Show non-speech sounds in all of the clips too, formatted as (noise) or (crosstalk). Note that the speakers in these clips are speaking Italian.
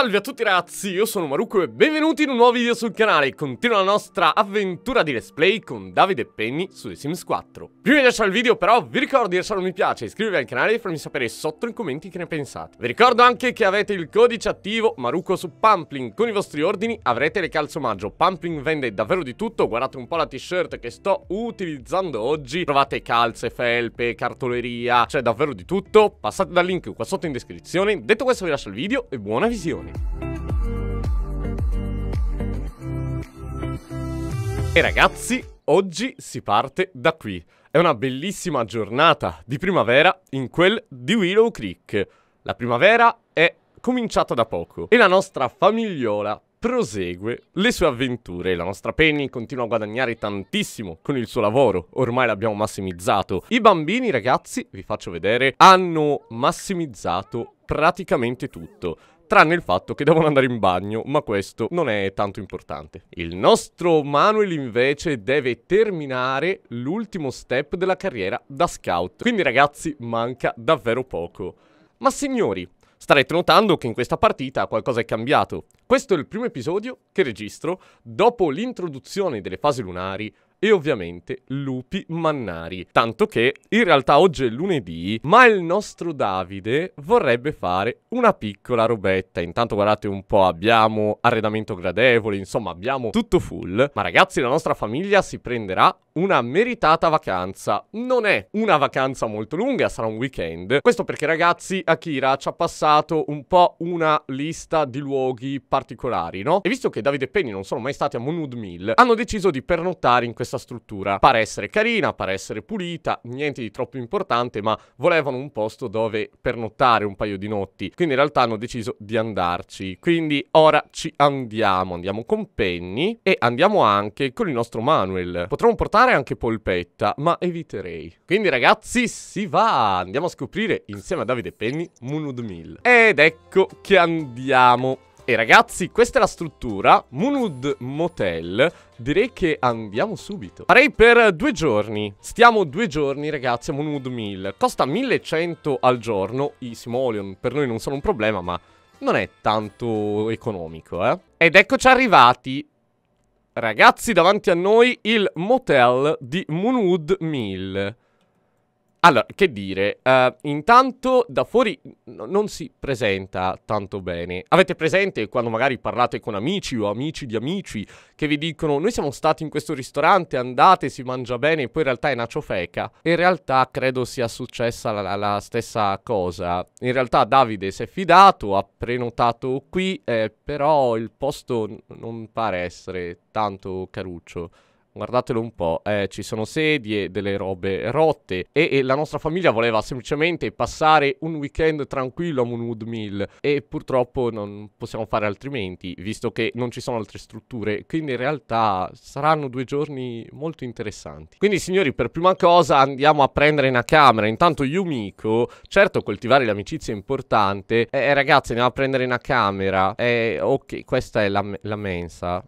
Salve a tutti ragazzi, io sono Maruco e benvenuti in un nuovo video sul canale Continua la nostra avventura di let's play con Davide Penny su The Sims 4 Prima di lasciare il video però vi ricordo di lasciare un mi piace, iscrivervi al canale e farmi sapere sotto nei commenti che ne pensate Vi ricordo anche che avete il codice attivo Maruco su Pampling Con i vostri ordini avrete le calze omaggio Pampling vende davvero di tutto, guardate un po' la t-shirt che sto utilizzando oggi Trovate calze, felpe, cartoleria, cioè davvero di tutto Passate dal link qua sotto in descrizione Detto questo vi lascio il video e buona visione anni. E ragazzi, oggi si parte da qui. È una bellissima giornata di primavera in quel di Willow Creek. La primavera è cominciata da poco e la nostra famigliola prosegue le sue avventure. La nostra Penny continua a guadagnare tantissimo con il suo lavoro, ormai l'abbiamo massimizzato. I bambini, ragazzi, vi faccio vedere, hanno massimizzato praticamente tutto tranne il fatto che devono andare in bagno, ma questo non è tanto importante. Il nostro Manuel invece deve terminare l'ultimo step della carriera da scout, quindi ragazzi manca davvero poco. Ma signori, Starete notando che in questa partita qualcosa è cambiato. Questo è il primo episodio che registro dopo l'introduzione delle fasi lunari e ovviamente Lupi Mannari. Tanto che in realtà oggi è lunedì, ma il nostro Davide vorrebbe fare una piccola robetta. Intanto guardate un po', abbiamo arredamento gradevole, insomma abbiamo tutto full. Ma ragazzi, la nostra famiglia si prenderà una meritata vacanza. Non è una vacanza molto lunga, sarà un weekend. Questo perché ragazzi, Akira ci ha passato un po' una lista di luoghi particolari, no? E visto che Davide e Penny non sono mai stati a Monud Mill, hanno deciso di pernottare in questo questa struttura. Pare essere carina, pare essere pulita, niente di troppo importante, ma volevano un posto dove pernottare un paio di notti. Quindi in realtà hanno deciso di andarci. Quindi ora ci andiamo, andiamo con Penny e andiamo anche con il nostro Manuel. Potremmo portare anche Polpetta, ma eviterei. Quindi ragazzi, si va! Andiamo a scoprire insieme a Davide e Penny Munud Mill. Ed ecco che andiamo e ragazzi, questa è la struttura, Munud Motel, direi che andiamo subito. Farei per due giorni, stiamo due giorni ragazzi a Munud Mill, costa 1100 al giorno, i simoleon per noi non sono un problema ma non è tanto economico eh. Ed eccoci arrivati, ragazzi davanti a noi il motel di Munud Mill. Allora, che dire, uh, intanto da fuori n- non si presenta tanto bene. Avete presente quando magari parlate con amici o amici di amici che vi dicono noi siamo stati in questo ristorante, andate, si mangia bene, e poi in realtà è una ciofeca. In realtà credo sia successa la, la, stessa cosa. In realtà Davide si è fidato, ha prenotato qui, eh, però il posto n- non pare essere tanto caruccio guardatelo un po', eh, ci sono sedie, delle robe rotte e, e, la nostra famiglia voleva semplicemente passare un weekend tranquillo a Moonwood Mill e purtroppo non possiamo fare altrimenti visto che non ci sono altre strutture, quindi in realtà saranno due giorni molto interessanti. Quindi signori per prima cosa andiamo a prendere una camera, intanto Yumiko, certo coltivare l'amicizia è importante, eh, eh ragazzi andiamo a prendere una camera, eh ok questa è la, la mensa,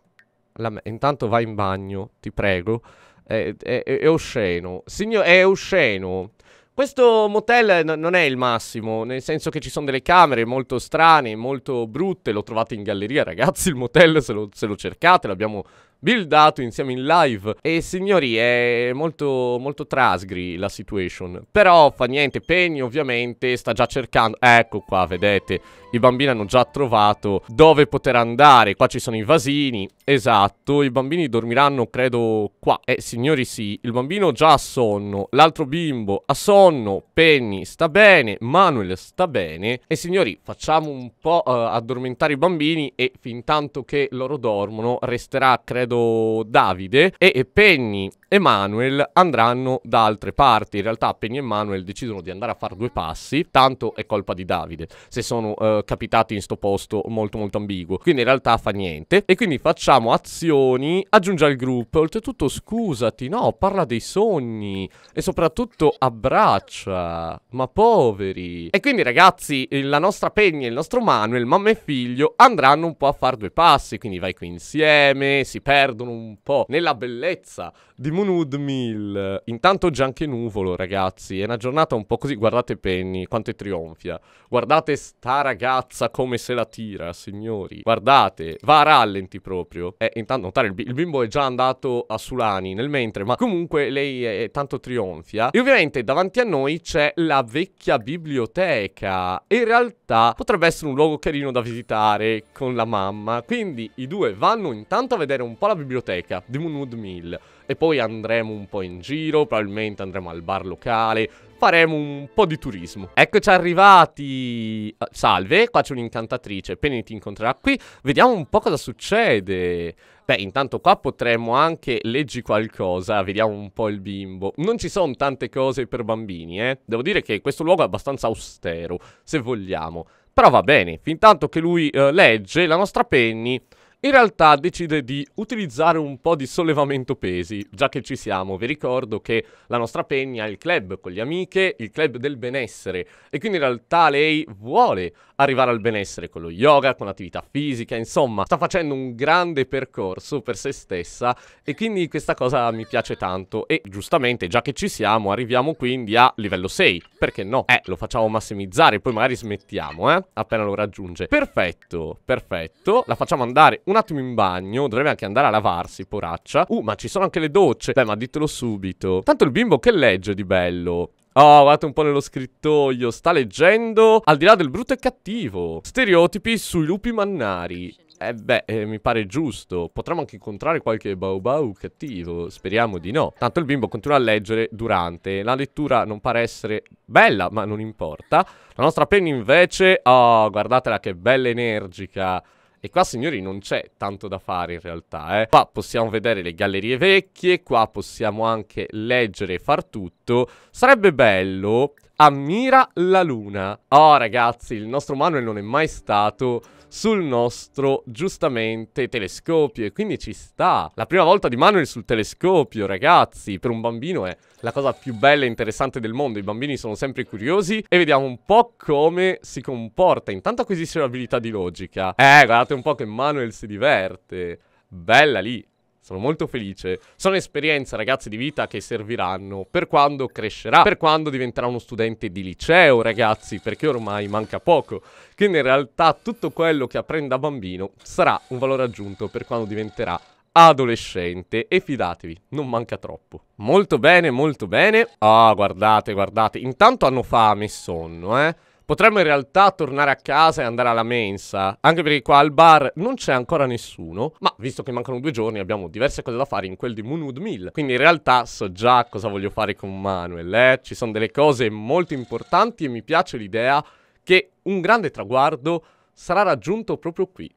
me- intanto vai in bagno, ti prego. È, è, è osceno. Signor, è osceno. Questo motel n- non è il massimo, nel senso che ci sono delle camere molto strane, molto brutte, L'ho trovate in galleria, ragazzi, il motel se lo, se lo cercate, l'abbiamo buildato insieme in live. E signori, è molto, molto trasgri la situation. Però fa niente, Penny ovviamente sta già cercando... Ecco qua, vedete, i bambini hanno già trovato dove poter andare. Qua ci sono i vasini. Esatto, i bambini dormiranno, credo, qua. Eh, signori, sì. Il bambino già ha sonno. L'altro bimbo ha sonno. Penny sta bene. Manuel sta bene. E signori, facciamo un po' uh, addormentare i bambini. E fin tanto che loro dormono, resterà, credo, Davide. E, e Penny e Manuel andranno da altre parti. In realtà, Penny e Manuel decidono di andare a fare due passi. Tanto è colpa di Davide. Se sono... Uh, uh, capitati in sto posto molto molto ambiguo. Quindi in realtà fa niente. E quindi facciamo azioni, aggiungi al gruppo. Oltretutto scusati, no, parla dei sogni. E soprattutto abbraccia. Ma poveri. E quindi ragazzi, la nostra Penny e il nostro Manuel, mamma e figlio, andranno un po' a fare due passi. Quindi vai qui insieme, si perdono un po' nella bellezza di Moon Wood Mill. Intanto Gianche Nuvolo, ragazzi. È una giornata un po' così. Guardate Penny, quanto è trionfia. Guardate sta ragazza come se la tira, signori. Guardate, va a rallenti proprio. Eh, intanto, notare, il, il, bimbo è già andato a Sulani nel mentre, ma comunque lei è, è tanto trionfia. E ovviamente davanti a noi c'è la vecchia biblioteca. E in realtà potrebbe essere un luogo carino da visitare con la mamma. Quindi i due vanno intanto a vedere un po' la biblioteca di Moon Wood Mill. E poi andremo un po' in giro, probabilmente andremo al bar locale, faremo un po' di turismo. Eccoci arrivati. Eh, salve, qua c'è un'incantatrice. Penny ti incontrerà qui. Vediamo un po' cosa succede. Beh, intanto qua potremmo anche leggi qualcosa, vediamo un po' il bimbo. Non ci sono tante cose per bambini, eh. Devo dire che questo luogo è abbastanza austero, se vogliamo. Però va bene, fin tanto che lui eh, legge, la nostra Penny in realtà decide di utilizzare un po' di sollevamento pesi, già che ci siamo. Vi ricordo che la nostra Penny ha il club con le amiche, il club del benessere, e quindi in realtà lei vuole arrivare al benessere con lo yoga, con l'attività fisica, insomma, sta facendo un grande percorso per se stessa e quindi questa cosa mi piace tanto e giustamente, già che ci siamo, arriviamo quindi a livello 6, perché no? Eh, lo facciamo massimizzare, poi magari smettiamo, eh, appena lo raggiunge. Perfetto, perfetto. La facciamo andare un attimo in bagno, dovrebbe anche andare a lavarsi, poraccia. Uh, ma ci sono anche le docce. Beh, ma ditelo subito. Tanto il bimbo che legge di bello? Oh, guardate un po' nello scrittoio. Sta leggendo al di là del brutto e cattivo. Stereotipi sui lupi mannari. Eh beh, eh, mi pare giusto. Potremmo anche incontrare qualche Bau Bau cattivo. Speriamo di no. Tanto il bimbo continua a leggere durante. La lettura non pare essere bella, ma non importa. La nostra penna invece... Oh, guardatela che bella energica. E qua, signori, non c'è tanto da fare in realtà, eh. Qua possiamo vedere le gallerie vecchie, qua possiamo anche leggere e far tutto. Sarebbe bello... Ammira la luna. Oh, ragazzi, il nostro Manuel non è mai stato sul nostro, giustamente, telescopio. E quindi ci sta. La prima volta di Manuel sul telescopio, ragazzi, per un bambino è la cosa più bella e interessante del mondo. I bambini sono sempre curiosi e vediamo un po' come si comporta. Intanto acquisisce l'abilità di logica. Eh, guardate un po' che Manuel si diverte. Bella lì sono molto felice. Sono esperienze, ragazzi, di vita che serviranno per quando crescerà, per quando diventerà uno studente di liceo, ragazzi, perché ormai manca poco. Quindi in realtà tutto quello che apprende da bambino sarà un valore aggiunto per quando diventerà adolescente e fidatevi, non manca troppo. Molto bene, molto bene. Ah, guardate, guardate, intanto hanno fame e sonno, eh. Potremmo in realtà tornare a casa e andare alla mensa, anche perché qua al bar non c'è ancora nessuno, ma visto che mancano due giorni abbiamo diverse cose da fare in quel di Moonwood Mill, quindi in realtà so già cosa voglio fare con Manuel, eh? ci sono delle cose molto importanti e mi piace l'idea che un grande traguardo sarà raggiunto proprio qui,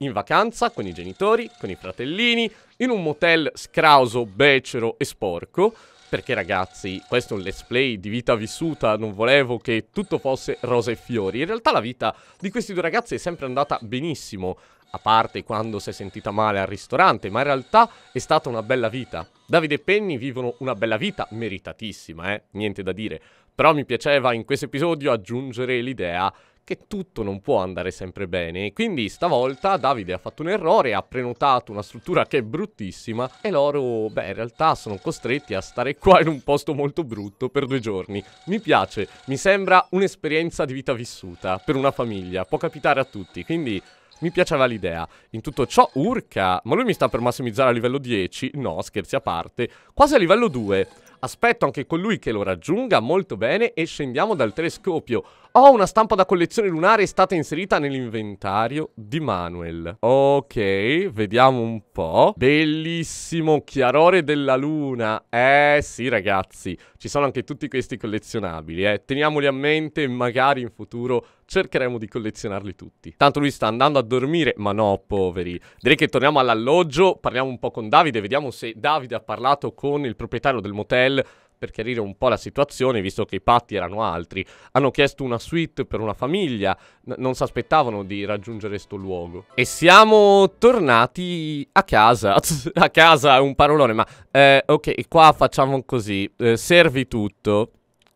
in vacanza con i genitori, con i fratellini, in un motel scrauso, becero e sporco, perché ragazzi, questo è un let's play di vita vissuta, non volevo che tutto fosse rose e fiori. In realtà la vita di questi due ragazzi è sempre andata benissimo, a parte quando si è sentita male al ristorante, ma in realtà è stata una bella vita. Davide e Penny vivono una bella vita meritatissima, eh? Niente da dire. Però mi piaceva in questo episodio aggiungere l'idea che tutto non può andare sempre bene. Quindi stavolta Davide ha fatto un errore, ha prenotato una struttura che è bruttissima e loro, beh, in realtà sono costretti a stare qua in un posto molto brutto per due giorni. Mi piace, mi sembra un'esperienza di vita vissuta per una famiglia, può capitare a tutti, quindi... Mi piaceva l'idea. In tutto ciò, urca. Ma lui mi sta per massimizzare a livello 10? No, scherzi a parte. Quasi a livello 2. Aspetto anche colui che lo raggiunga, molto bene, e scendiamo dal telescopio. Ho una stampa da collezione lunare stata inserita nell'inventario di Manuel. Ok, vediamo un po'. Bellissimo, chiarore della luna. Eh sì ragazzi, ci sono anche tutti questi collezionabili, eh. Teniamoli a mente e magari in futuro cercheremo di collezionarli tutti. Tanto lui sta andando a dormire, ma no, poveri. Direi che torniamo all'alloggio, parliamo un po' con Davide, vediamo se Davide ha parlato con il proprietario del motel Hotel per chiarire un po' la situazione, visto che i patti erano altri. Hanno chiesto una suite per una famiglia, n- non si aspettavano di raggiungere questo luogo. E siamo tornati a casa. (laughs) a casa è un parolone, ma eh, ok, qua facciamo così. Eh, servi tutto.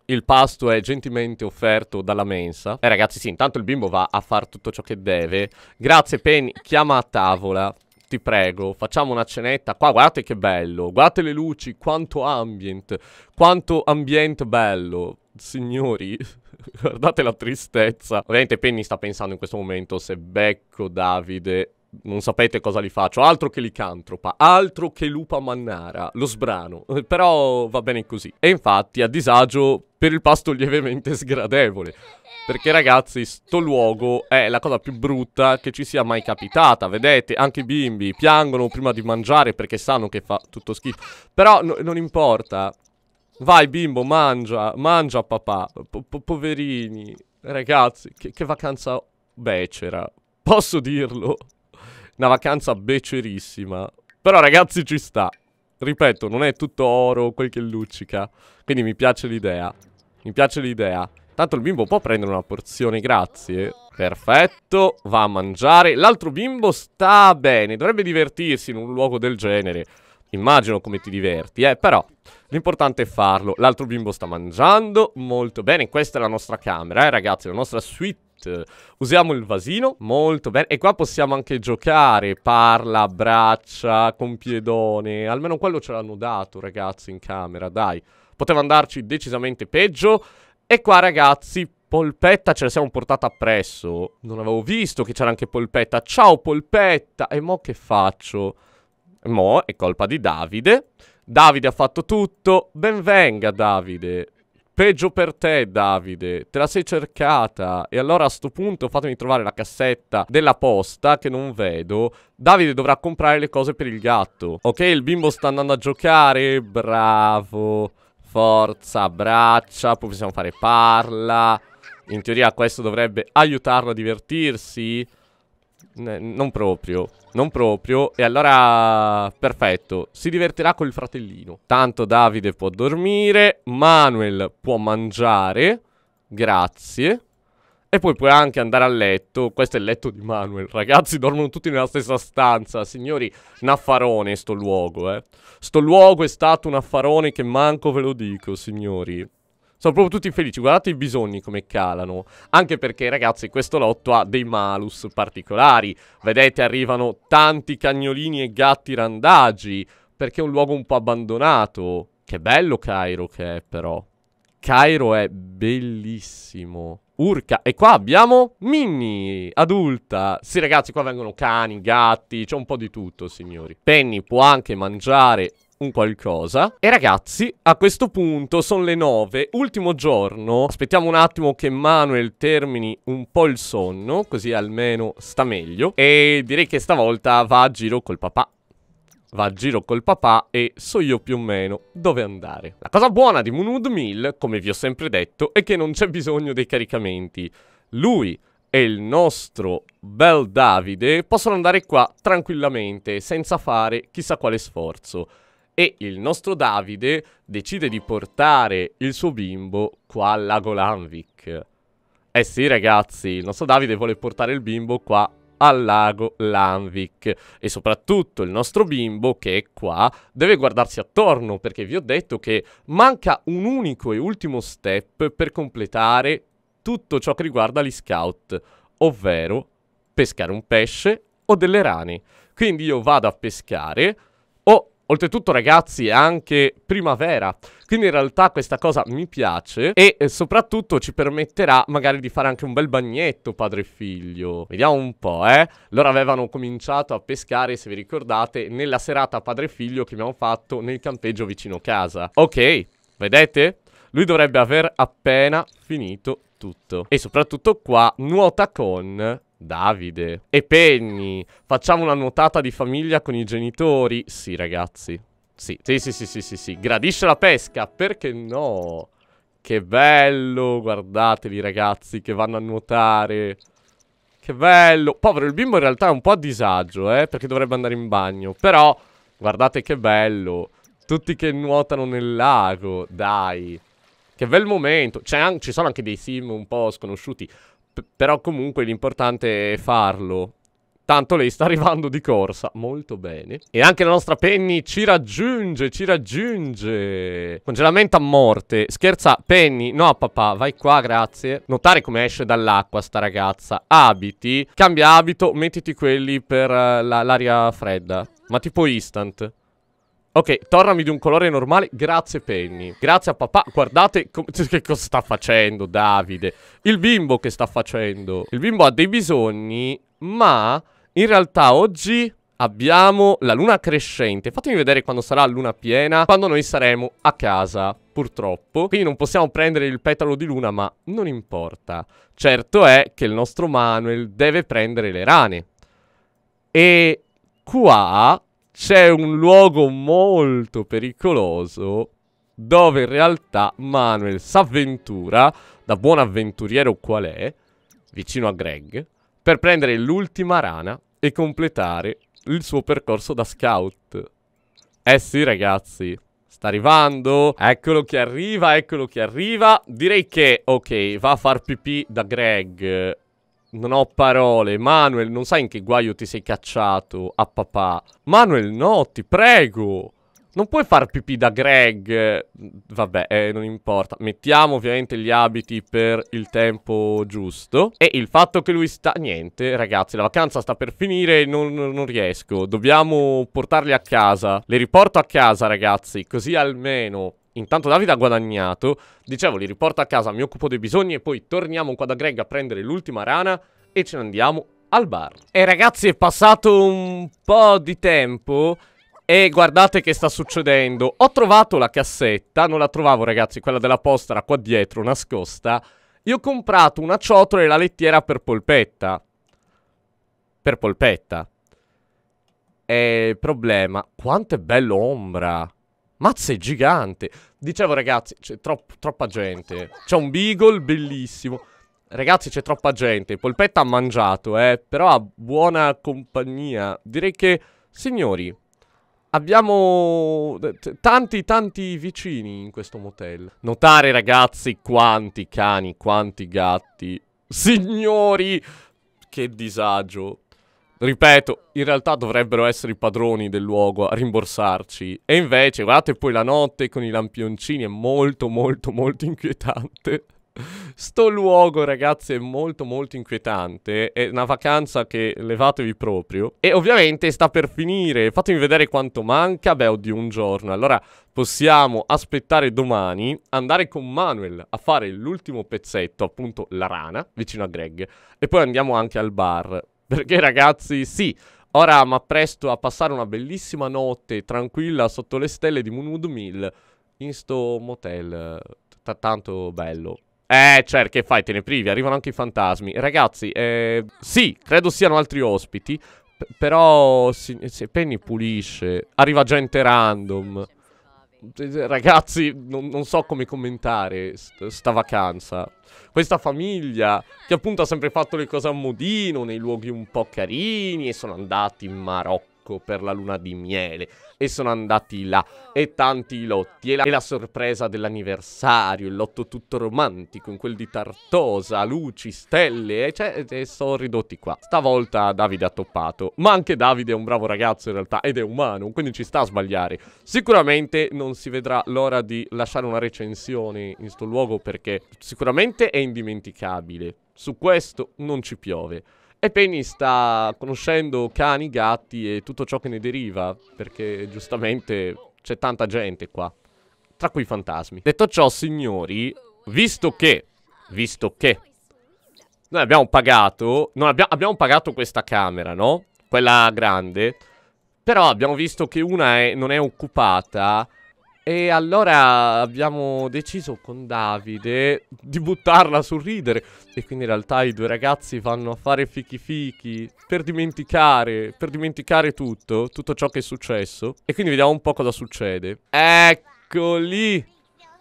Il pasto è gentilmente offerto dalla mensa. Eh ragazzi, sì, intanto il bimbo va a fare tutto ciò che deve. Grazie Penny, chiama a tavola ti prego, facciamo una cenetta qua, guardate che bello, guardate le luci, quanto ambient, quanto ambient bello, signori, (laughs) guardate la tristezza. Ovviamente Penny sta pensando in questo momento se becco Davide non sapete cosa li faccio, altro che licantropa, altro che lupa mannara, lo sbrano, eh, però va bene così. E infatti a disagio per il pasto lievemente (laughs) sgradevole. Perché ragazzi, sto luogo è la cosa più brutta che ci sia mai capitata, vedete? Anche i bimbi piangono prima di mangiare perché sanno che fa tutto schifo. Però no, non importa. Vai bimbo, mangia, mangia papà. Po poverini, ragazzi, che, che vacanza becera, posso dirlo? Una vacanza becerissima. Però ragazzi ci sta. Ripeto, non è tutto oro quel che luccica. Quindi mi piace l'idea. Mi piace l'idea. Tanto il bimbo può prendere una porzione, grazie. Perfetto, va a mangiare. L'altro bimbo sta bene, dovrebbe divertirsi in un luogo del genere. Immagino come ti diverti, eh, però l'importante è farlo. L'altro bimbo sta mangiando, molto bene. Questa è la nostra camera, eh, ragazzi, la nostra suite Usiamo il vasino, molto bene. E qua possiamo anche giocare, parla, braccia, con piedone. Almeno quello ce l'hanno dato, ragazzi, in camera, dai. Poteva andarci decisamente peggio. E qua, ragazzi, polpetta ce la siamo portata appresso. Non avevo visto che c'era anche polpetta. Ciao, polpetta! E mo che faccio? Mo è colpa di Davide. Davide ha fatto tutto. Benvenga, Davide. Peggio per te, Davide. Te la sei cercata. E allora a sto punto fatemi trovare la cassetta della posta che non vedo. Davide dovrà comprare le cose per il gatto. Ok, il bimbo sta andando a giocare. Bravo. Forza, braccia. Poi possiamo fare parla. In teoria questo dovrebbe aiutarlo a divertirsi non proprio, non proprio. E allora, perfetto, si divertirà col fratellino. Tanto Davide può dormire, Manuel può mangiare, grazie. E poi puoi anche andare a letto. Questo è il letto di Manuel. Ragazzi, dormono tutti nella stessa stanza. Signori, un affarone sto luogo, eh. Sto luogo è stato un affarone che manco ve lo dico, signori. Sono proprio tutti felici. Guardate i bisogni come calano. Anche perché, ragazzi, questo lotto ha dei malus particolari. Vedete, arrivano tanti cagnolini e gatti randagi. Perché è un luogo un po' abbandonato. Che bello Cairo che è, però. Cairo è bellissimo. Urca. E qua abbiamo Minnie, adulta. Sì, ragazzi, qua vengono cani, gatti, c'è un po' di tutto, signori. Penny può anche mangiare un qualcosa. E ragazzi, a questo punto sono le 9, ultimo giorno. Aspettiamo un attimo che Manuel termini un po' il sonno, così almeno sta meglio. E direi che stavolta va a giro col papà va a giro col papà e so io più o meno dove andare. La cosa buona di Moonwood Mill, come vi ho sempre detto, è che non c'è bisogno dei caricamenti. Lui e il nostro bel Davide possono andare qua tranquillamente, senza fare chissà quale sforzo e il nostro Davide decide di portare il suo bimbo qua al lago Lanvik. Eh sì ragazzi, il nostro Davide vuole portare il bimbo qua al lago Lanvik e soprattutto il nostro bimbo che è qua deve guardarsi attorno perché vi ho detto che manca un unico e ultimo step per completare tutto ciò che riguarda gli scout, ovvero pescare un pesce o delle rane. Quindi io vado a pescare, Oltretutto ragazzi è anche primavera, quindi in realtà questa cosa mi piace e eh, soprattutto ci permetterà magari di fare anche un bel bagnetto padre e figlio. Vediamo un po', eh. Loro avevano cominciato a pescare, se vi ricordate, nella serata padre e figlio che abbiamo fatto nel campeggio vicino casa. Ok, vedete? Lui dovrebbe aver appena finito tutto. E soprattutto qua nuota con Davide. E Penny, facciamo una nuotata di famiglia con i genitori. Sì, ragazzi. Sì, sì, sì, sì, sì, sì, sì. Gradisce la pesca, perché no? Che bello, guardateli ragazzi che vanno a nuotare. Che bello. Povero, il bimbo in realtà è un po' a disagio, eh, perché dovrebbe andare in bagno. Però, guardate che bello. Tutti che nuotano nel lago, dai. Che bel momento. Anche, ci sono anche dei sim un po' sconosciuti però comunque l'importante è farlo. Tanto lei sta (laughs) arrivando di corsa, molto bene. E anche la nostra Penny ci raggiunge, ci raggiunge. Congelamento a morte. Scherza, Penny, no papà, vai qua, grazie. Notare come esce dall'acqua sta ragazza. Abiti, cambia abito, mettiti quelli per uh, la- l'aria fredda. Ma tipo instant. Ok, tornami di un colore normale. Grazie, Penny. Grazie a papà. Guardate cioè, che cosa sta facendo Davide. Il bimbo che sta facendo. Il bimbo ha dei bisogni, ma in realtà oggi abbiamo la luna crescente. Fatemi vedere quando sarà la luna piena, quando noi saremo a casa, purtroppo. Quindi non possiamo prendere il petalo di luna, ma non importa. Certo è che il nostro Manuel deve prendere le rane. E qua c'è un luogo molto pericoloso dove in realtà Manuel s'avventura, da buon avventuriero qual è, vicino a Greg, per prendere l'ultima rana e completare il suo percorso da scout. Eh sì ragazzi, sta arrivando, eccolo che arriva, eccolo che arriva. Direi che, ok, va a far pipì da Greg non ho parole. Manuel, non sai in che guaio ti sei cacciato a papà. Manuel, no, ti prego. Non puoi far pipì da Greg. Vabbè, eh, non importa. Mettiamo ovviamente gli abiti per il tempo giusto. E il fatto che lui sta... Niente, ragazzi, la vacanza sta per finire non, non riesco. Dobbiamo portarli a casa. Le riporto a casa, ragazzi. Così almeno Intanto Davide ha guadagnato. Dicevo, li riporto a casa, mi occupo dei bisogni e poi torniamo qua da Greg a prendere l'ultima rana e ce ne andiamo al bar. E ragazzi, è passato un po' di tempo e guardate che sta succedendo. Ho trovato la cassetta, non la trovavo ragazzi, quella della posta era qua dietro, nascosta. Io ho comprato una ciotola e la lettiera per polpetta. Per polpetta. E problema, quanto è bello ombra. Mazza è gigante. Dicevo ragazzi, c'è tro troppa gente. C'è un beagle bellissimo. Ragazzi, c'è troppa gente. Polpetta ha mangiato, eh. Però ha buona compagnia. Direi che, signori, abbiamo eh, tanti, tanti vicini in questo motel. Notare, ragazzi, quanti cani, quanti gatti. Signori, che disagio. Ripeto, in realtà dovrebbero essere i padroni del luogo a rimborsarci. E invece, guardate poi la notte con i lampioncini, è molto molto molto inquietante. Sto luogo, ragazzi, è molto molto inquietante. È una vacanza che levatevi proprio. E ovviamente sta per finire. Fatemi vedere quanto manca. Beh, oddio, un giorno. Allora, possiamo aspettare domani, andare con Manuel a fare l'ultimo pezzetto, appunto la rana, vicino a Greg. E poi andiamo anche al bar. (laughs) Perché ragazzi, sì, ora mi appresto a passare una bellissima notte tranquilla sotto le stelle di Moonwood Mill in sto motel tanto bello. Eh, cioè, che fai? Te ne privi, arrivano anche i fantasmi. Ragazzi, eh, sì, credo siano altri ospiti, però se Penny pulisce, arriva gente random. Cioè, ragazzi, non, non, so come commentare st sta vacanza. Questa famiglia che appunto ha sempre fatto le cose a modino, nei luoghi un po' carini e sono andati in Marocco Marco per la luna di miele e sono andati là e tanti lotti e la, e la sorpresa dell'anniversario, il lotto tutto romantico in quel di Tartosa, luci, stelle e, cioè, e sono ridotti qua. Stavolta Davide ha toppato, ma anche Davide è un bravo ragazzo in realtà ed è umano, quindi ci sta a sbagliare. Sicuramente non si vedrà l'ora di lasciare una recensione in sto luogo perché sicuramente è indimenticabile. Su questo non ci piove. E Penny sta conoscendo cani, gatti e tutto ciò che ne deriva, perché giustamente c'è tanta gente qua, tra cui fantasmi. Detto ciò, signori, visto che, visto che noi abbiamo pagato, no, abbiamo, abbiamo pagato questa camera, no? Quella grande, però abbiamo visto che una è, non è occupata... E allora abbiamo deciso con Davide di buttarla sul ridere E quindi in realtà i due ragazzi vanno a fare fichi fichi Per dimenticare, per dimenticare tutto, tutto ciò che è successo E quindi vediamo un po' cosa succede Eccoli!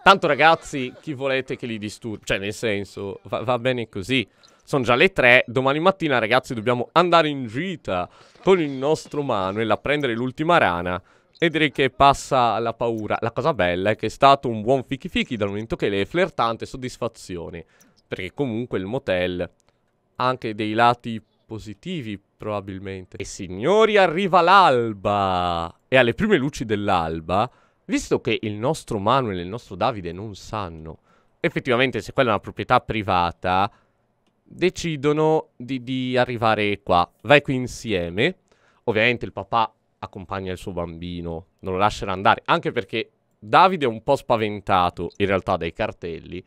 Tanto ragazzi, chi volete che li disturbi? Cioè nel senso, va, va bene così sono già le tre, domani mattina ragazzi dobbiamo andare in gita con il nostro Manuel a prendere l'ultima rana e direi che passa la paura. La cosa bella è che è stato un buon fichi fichi dal momento che le flirtante soddisfazioni. Perché comunque il motel ha anche dei lati positivi probabilmente. E signori arriva l'alba! E alle prime luci dell'alba, visto che il nostro Manuel e il nostro Davide non sanno, effettivamente se quella è una proprietà privata, decidono di, di arrivare qua. Vai qui insieme. Ovviamente il papà accompagna il suo bambino, non lo lascerà andare, anche perché Davide è un po' spaventato in realtà dai cartelli,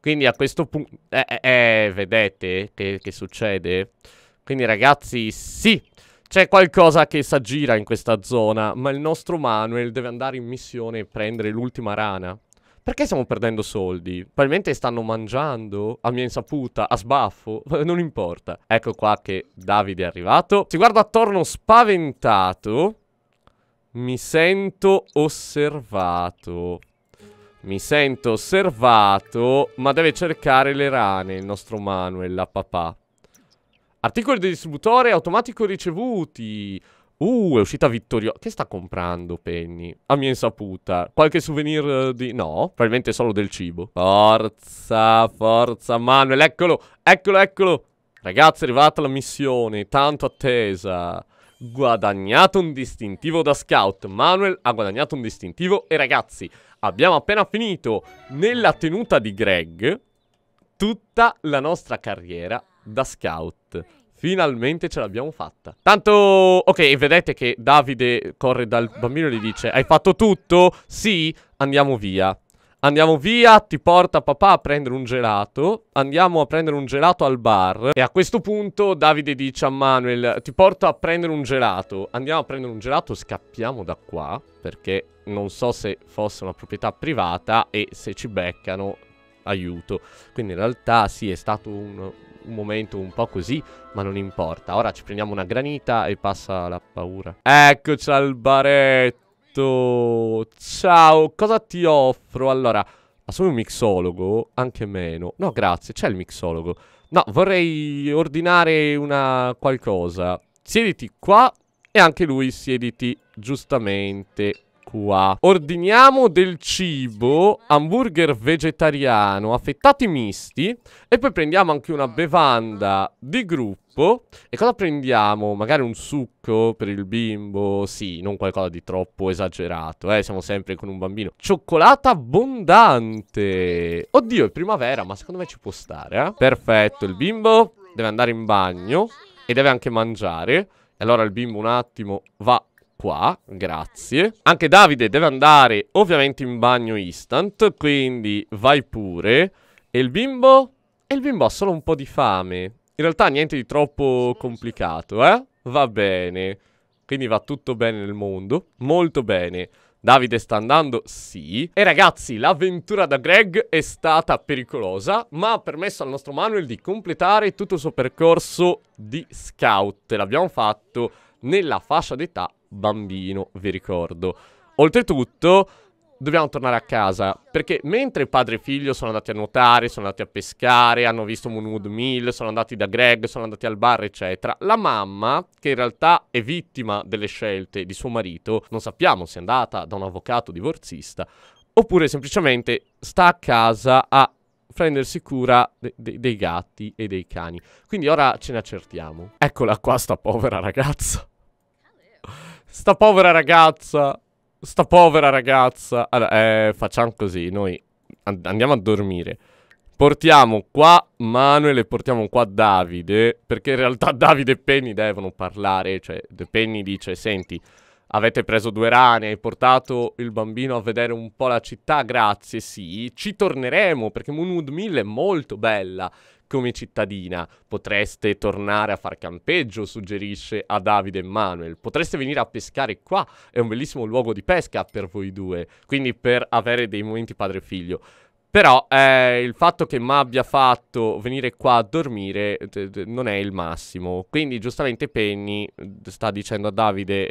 quindi a questo punto... Eh, eh, eh, vedete che, che succede? Quindi ragazzi, sì, c'è qualcosa che si aggira in questa zona, ma il nostro Manuel deve andare in missione e prendere l'ultima rana. Perché stiamo perdendo soldi? Probabilmente stanno mangiando a mia insaputa, a sbaffo, (laughs) non importa. Ecco qua che Davide è arrivato. Si guarda attorno spaventato. Mi sento osservato. Mi sento osservato, ma deve cercare le rane il nostro Manuel, la papà. Articoli del distributore automatico ricevuti. Uh, è uscita vittoriosa. Che sta comprando, Penny? A mia insaputa. Qualche souvenir eh, di... No, probabilmente solo del cibo. Forza, forza, Manuel. Eccolo, eccolo, eccolo. Ragazzi, è arrivata la missione. Tanto attesa. Guadagnato un distintivo da scout. Manuel ha guadagnato un distintivo. E ragazzi, abbiamo appena finito nella tenuta di Greg tutta la nostra carriera da scout. Finalmente ce l'abbiamo fatta. Tanto, ok, vedete che Davide corre dal bambino e gli dice Hai fatto tutto? Sì? Andiamo via. Andiamo via, ti porta papà a prendere un gelato. Andiamo a prendere un gelato al bar. E a questo punto Davide dice a Manuel, ti porto a prendere un gelato. Andiamo a prendere un gelato, scappiamo da qua. Perché non so se fosse una proprietà privata e se ci beccano, aiuto. Quindi in realtà sì, è stato un, un momento un po' così, ma non importa. Ora ci prendiamo una granita e passa la paura. Eccoci al baretto. Ciao, cosa ti offro? Allora, ma sono un mixologo? Anche meno. No, grazie, c'è il mixologo. No, vorrei ordinare una qualcosa. Siediti qua e anche lui siediti giustamente acqua. Ordiniamo del cibo, hamburger vegetariano, affettati misti. E poi prendiamo anche una bevanda di gruppo. E cosa prendiamo? Magari un succo per il bimbo? Sì, non qualcosa di troppo esagerato, eh? Siamo sempre con un bambino. Cioccolata abbondante. Oddio, è primavera, ma secondo me ci può stare, eh? Perfetto, il bimbo deve andare in bagno e deve anche mangiare. E allora il bimbo un attimo va qua, grazie. Anche Davide deve andare ovviamente in bagno instant, quindi vai pure. E il bimbo? E il bimbo ha solo un po' di fame. In realtà niente di troppo complicato, eh? Va bene. Quindi va tutto bene nel mondo. Molto bene. Davide sta andando, sì. E ragazzi, l'avventura da Greg è stata pericolosa, ma ha permesso al nostro Manuel di completare tutto il suo percorso di scout. L'abbiamo fatto nella fascia d'età bambino, vi ricordo. Oltretutto, dobbiamo tornare a casa, perché mentre padre e figlio sono andati a nuotare, sono andati a pescare, hanno visto Moonwood Mill, sono andati da Greg, sono andati al bar, eccetera, la mamma, che in realtà è vittima delle scelte di suo marito, non sappiamo se è andata da un avvocato divorzista, oppure semplicemente sta a casa a prendersi cura de de dei gatti e dei cani. Quindi ora ce ne accertiamo. Eccola qua sta povera ragazza. Sta povera ragazza. Sta povera ragazza. Allora, eh, facciamo così. Noi andiamo a dormire. Portiamo qua Manuel e portiamo qua Davide. Perché in realtà (laughs) Davide e Penny devono parlare. Cioè, Penny dice, senti... Avete preso due rane, hai portato il bambino a vedere un po' la città, grazie, sì. Ci torneremo perché Moonwood 1000 è molto bella come cittadina. Potreste tornare a far campeggio, suggerisce a Davide e Manuel. Potreste venire a pescare qua, è un bellissimo luogo di pesca per voi due, quindi per avere dei momenti padre e figlio. Però eh, il fatto che mi abbia fatto venire qua a dormire eh, non è il massimo. Quindi giustamente Penny eh, sta dicendo a Davide,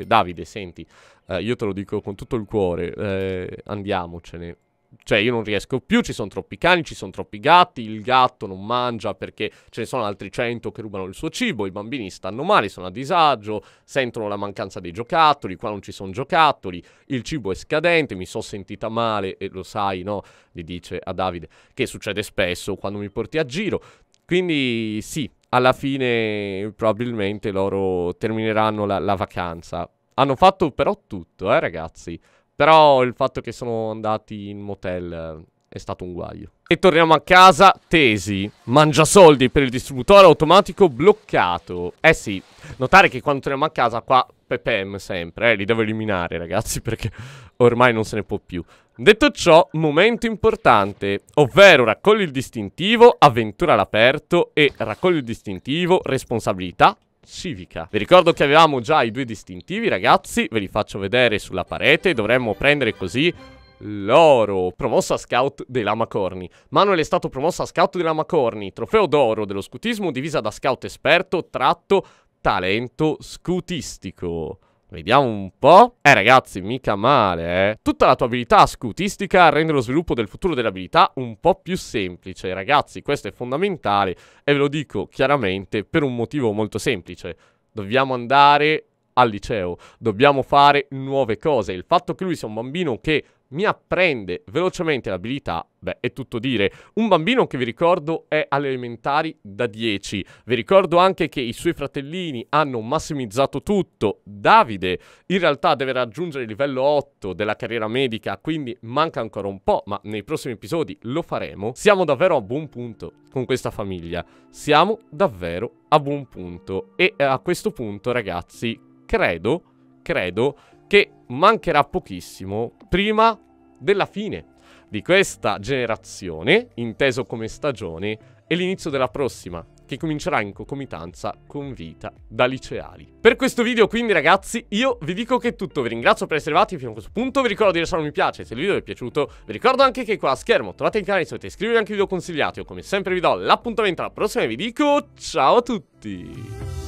eh, Davide senti, eh, io te lo dico con tutto il cuore, eh, andiamocene. Cioè, io non riesco più, ci sono troppi cani, ci sono troppi gatti, il gatto non mangia perché ce ne sono altri cento che rubano il suo cibo, i bambini stanno male, sono a disagio, sentono la mancanza dei giocattoli, qua non ci sono giocattoli, il cibo è scadente, mi sono sentita male e lo sai, no? Gli dice a Davide, che succede spesso quando mi porti a giro. Quindi sì, alla fine probabilmente loro termineranno la, la vacanza. Hanno fatto però tutto, eh ragazzi. Però il fatto che sono andati in motel eh, è stato un guaio. E torniamo a casa, tesi. Mangia soldi per il distributore automatico bloccato. Eh sì, notare che quando torniamo a casa qua Pepem sempre, eh, li devo eliminare ragazzi (laughs) perché ormai non se ne può più. Detto ciò, momento importante, ovvero raccogli il distintivo, avventura all'aperto e raccogli il distintivo, responsabilità, civica. Vi ricordo che avevamo già i due distintivi, ragazzi, ve li faccio vedere sulla parete, dovremmo prendere così l'oro, promosso a scout dei Lamacorni. Manuel è stato promosso a scout dei Lamacorni, trofeo d'oro dello scutismo divisa da scout esperto, tratto, talento scutistico. Vediamo un po'. Eh ragazzi, mica male, eh. Tutta la tua abilità scutistica rende lo sviluppo del futuro delle abilità un po' più semplice. Ragazzi, questo è fondamentale e ve lo dico chiaramente per un motivo molto semplice. Dobbiamo andare al liceo, dobbiamo fare nuove cose. Il fatto che lui sia un bambino che mi apprende velocemente l'abilità, beh, è tutto dire. Un bambino che vi ricordo è alle elementari da 10. Vi ricordo anche che i suoi fratellini hanno massimizzato tutto. Davide in realtà deve raggiungere il livello 8 della carriera medica, quindi manca ancora un po', ma nei prossimi episodi lo faremo. Siamo davvero a buon punto con questa famiglia. Siamo davvero a buon punto. E eh, a questo punto, ragazzi, credo, credo che mancherà pochissimo prima della fine di questa generazione, inteso come stagione, e l'inizio della prossima, che comincerà in concomitanza con vita da liceali. Per questo video quindi ragazzi io vi dico che è tutto, vi ringrazio per essere arrivati fino a questo punto, vi ricordo di lasciare un mi piace se il video vi è piaciuto, vi ricordo anche che qua a schermo trovate il canale se volete iscrivervi anche i video consigliati, io come sempre vi do l'appuntamento alla prossima e vi dico ciao a tutti!